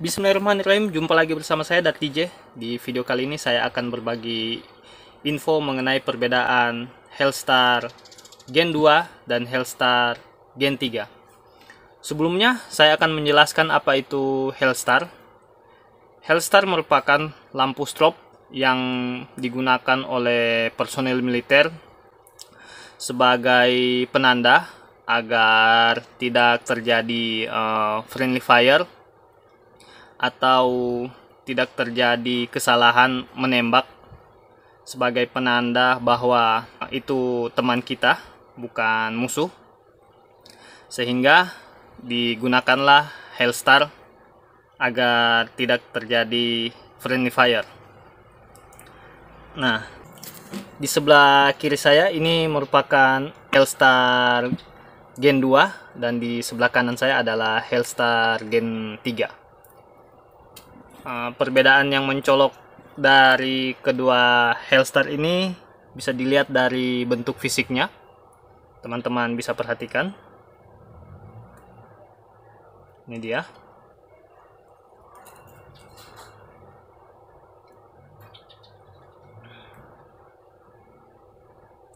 Bismillahirrahmanirrahim, jumpa lagi bersama saya Dati J. Di video kali ini saya akan berbagi info mengenai perbedaan Hellstar Gen 2 dan Hellstar Gen 3. Sebelumnya, saya akan menjelaskan apa itu Hellstar. Hellstar merupakan lampu strop yang digunakan oleh personel militer sebagai penanda agar tidak terjadi uh, friendly fire atau tidak terjadi kesalahan menembak sebagai penanda bahwa itu teman kita bukan musuh sehingga digunakanlah Hellstar agar tidak terjadi friendly fire nah di sebelah kiri saya ini merupakan Hellstar Gen 2 dan di sebelah kanan saya adalah Hellstar Gen 3 Ah, perbedaan yang mencolok dari kedua Hellstar ini bisa dilihat dari bentuk fisiknya teman-teman bisa perhatikan ini dia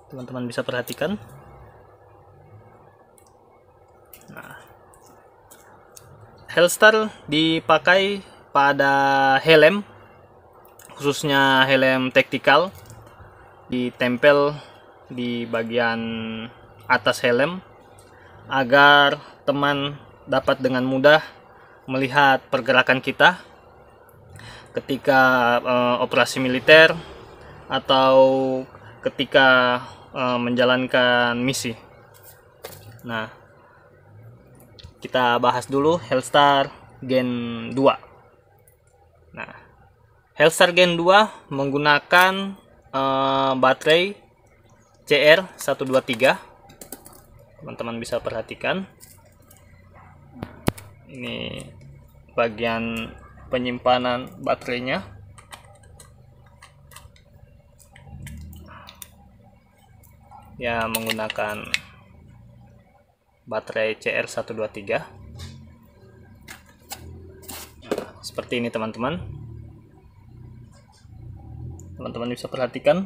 teman-teman bisa perhatikan nah Hellstar dipakai pada helm khususnya helm tactical ditempel di bagian atas helm agar teman dapat dengan mudah melihat pergerakan kita ketika e, operasi militer atau ketika e, menjalankan misi. Nah, kita bahas dulu Hellstar Gen 2. Nah, Hellstar Gen 2 menggunakan uh, baterai CR123. Teman-teman bisa perhatikan. Ini bagian penyimpanan baterainya. Ya, menggunakan baterai CR123 seperti ini teman-teman teman-teman bisa perhatikan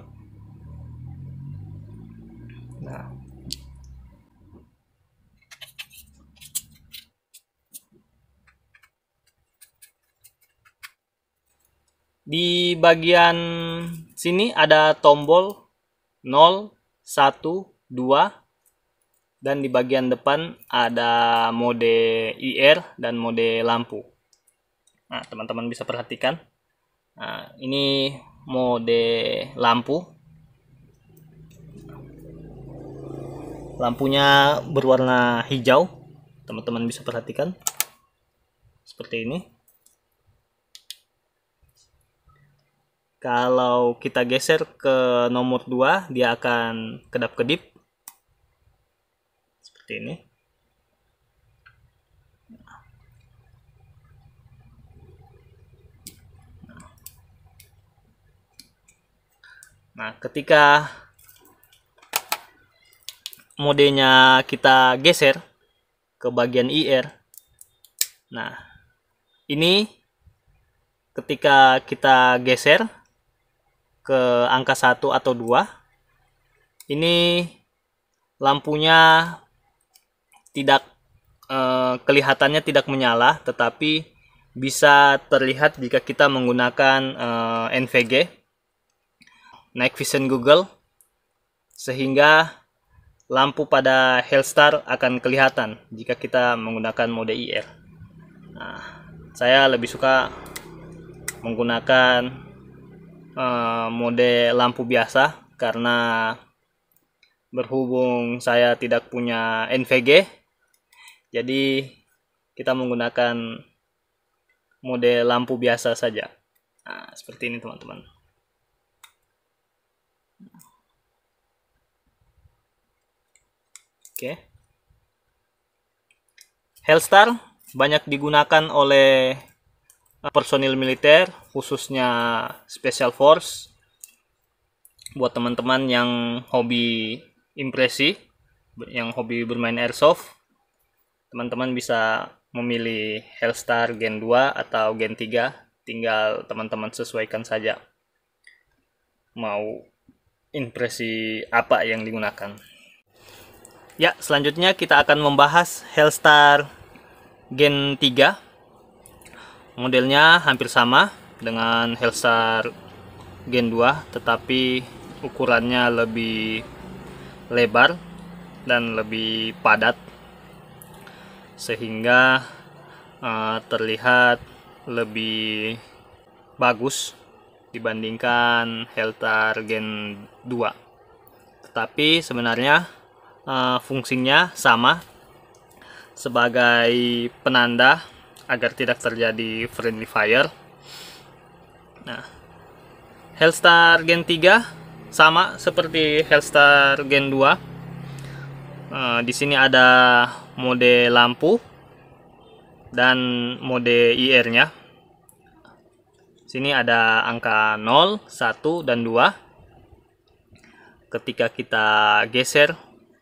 nah di bagian sini ada tombol 0, 1, 2 dan di bagian depan ada mode IR dan mode lampu. Nah, teman-teman bisa perhatikan. Nah, ini mode lampu. Lampunya berwarna hijau. Teman-teman bisa perhatikan. Seperti ini. Kalau kita geser ke nomor 2, dia akan kedap-kedip. Seperti ini. Nah, ketika modenya kita geser ke bagian IR. Nah, ini ketika kita geser ke angka 1 atau 2, ini lampunya tidak eh, kelihatannya tidak menyala, tetapi bisa terlihat jika kita menggunakan eh, NVG night vision Google sehingga lampu pada Hellstar akan kelihatan jika kita menggunakan mode IR. Nah, saya lebih suka menggunakan uh, mode lampu biasa karena berhubung saya tidak punya NVG jadi kita menggunakan mode lampu biasa saja. Nah, seperti ini teman-teman. Oke. Okay. Hellstar banyak digunakan oleh eh, personil militer, khususnya Special Force. Buat teman-teman yang hobi impresi, yang hobi bermain airsoft, teman-teman bisa memilih Hellstar Gen 2 atau Gen 3. Tinggal teman-teman sesuaikan saja mau impresi apa yang digunakan. Ya, selanjutnya kita akan membahas Hellstar Gen 3. Modelnya hampir sama dengan Hellstar Gen 2, tetapi ukurannya lebih lebar dan lebih padat sehingga uh, terlihat lebih bagus dibandingkan Heltar Gen 2. Tetapi sebenarnya uh, fungsinya sama sebagai penanda agar tidak terjadi friendly fire. Nah, Hellstar Gen 3 sama seperti Hellstar Gen 2. Eh, di sini ada mode lampu dan mode IR-nya Sini ada angka 0, 1, dan 2. Ketika kita geser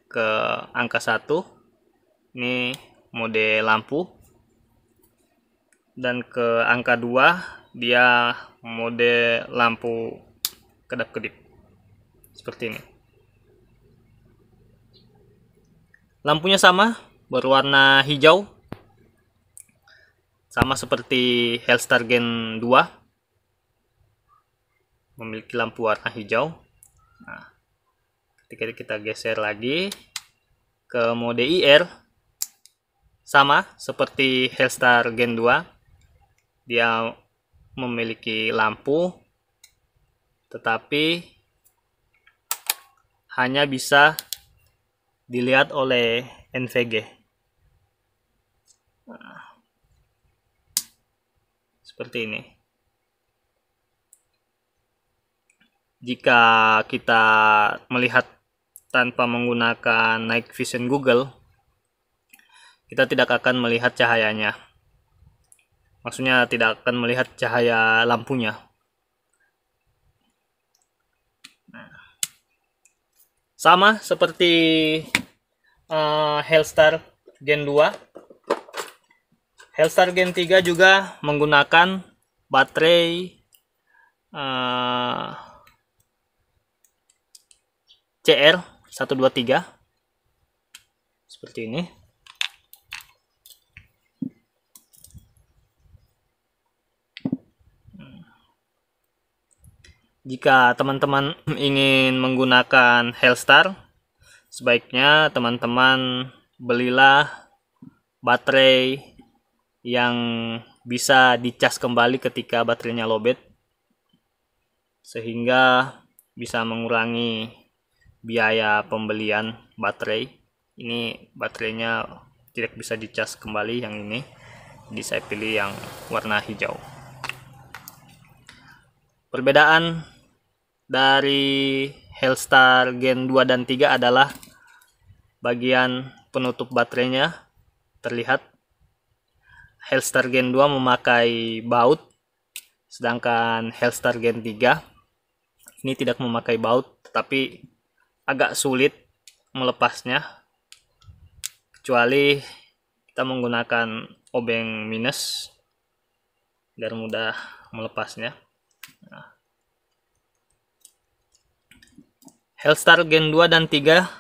ke angka 1, ini mode lampu. Dan ke angka 2, dia mode lampu kedap-kedip. Seperti ini. Lampunya sama, berwarna hijau. Sama seperti Hellstar Gen 2 memiliki lampu warna hijau nah ketika kita geser lagi ke mode IR sama seperti Hellstar Gen 2 dia memiliki lampu tetapi hanya bisa dilihat oleh NVG nah, seperti ini jika kita melihat tanpa menggunakan night vision Google, kita tidak akan melihat cahayanya. Maksudnya tidak akan melihat cahaya lampunya. Nah. Sama seperti uh, Hellstar Gen 2. Hellstar Gen 3 juga menggunakan baterai uh, CR 123 seperti ini jika teman-teman ingin menggunakan Hellstar sebaiknya teman-teman belilah baterai yang bisa dicas kembali ketika baterainya lobet sehingga bisa mengurangi biaya pembelian baterai ini baterainya tidak bisa dicas kembali yang ini jadi saya pilih yang warna hijau perbedaan dari Hellstar Gen 2 dan 3 adalah bagian penutup baterainya terlihat Hellstar Gen 2 memakai baut sedangkan Hellstar Gen 3 ini tidak memakai baut tetapi agak sulit melepasnya kecuali kita menggunakan obeng minus biar mudah melepasnya nah. Hellstar Gen 2 dan 3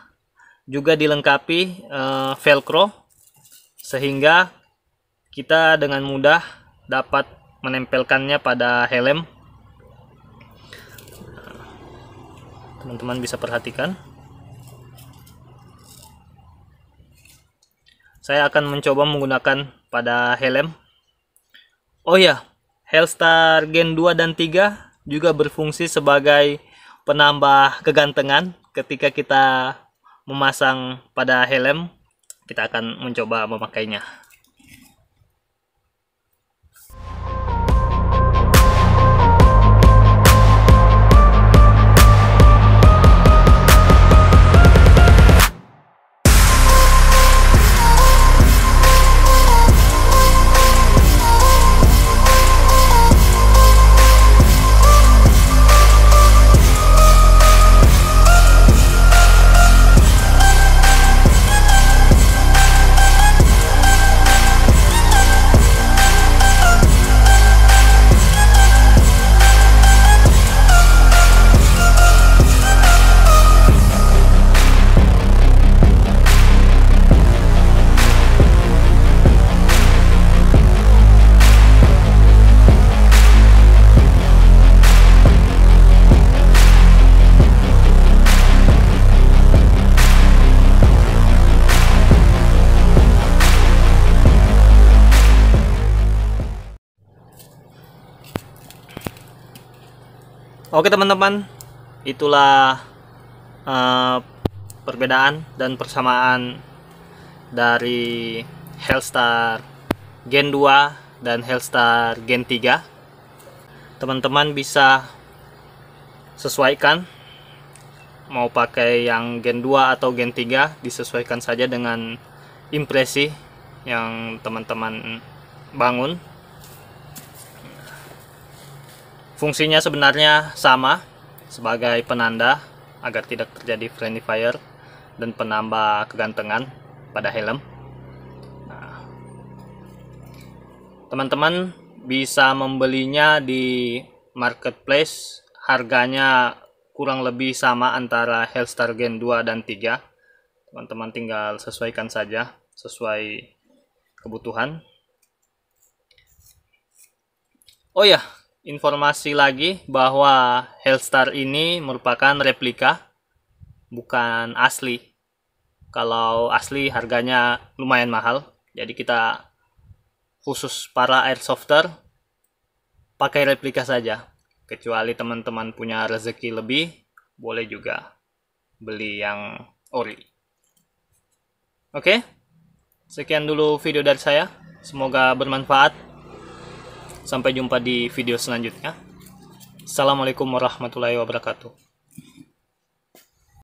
juga dilengkapi uh, velcro sehingga kita dengan mudah dapat menempelkannya pada helm teman-teman bisa perhatikan saya akan mencoba menggunakan pada helm oh ya Hellstar Gen 2 dan 3 juga berfungsi sebagai penambah kegantengan ketika kita memasang pada helm kita akan mencoba memakainya Oke teman-teman, itulah uh, perbedaan dan persamaan dari Hellstar Gen 2 dan Hellstar Gen 3. Teman-teman bisa sesuaikan mau pakai yang Gen 2 atau Gen 3 disesuaikan saja dengan impresi yang teman-teman bangun Fungsinya sebenarnya sama sebagai penanda agar tidak terjadi friendly fire dan penambah kegantengan pada helm. Nah, teman-teman nah, bisa membelinya di marketplace, harganya kurang lebih sama antara Hellstar Gen 2 dan 3. Teman-teman tinggal sesuaikan saja sesuai kebutuhan. Oh ya, informasi lagi bahwa Hellstar ini merupakan replika, bukan asli. Kalau asli harganya lumayan mahal, jadi kita khusus para airsofter pakai replika saja. Kecuali teman-teman punya rezeki lebih, boleh juga beli yang ori. Oke, sekian dulu video dari saya. Semoga bermanfaat. Sampai jumpa di video selanjutnya. Assalamualaikum warahmatullahi wabarakatuh.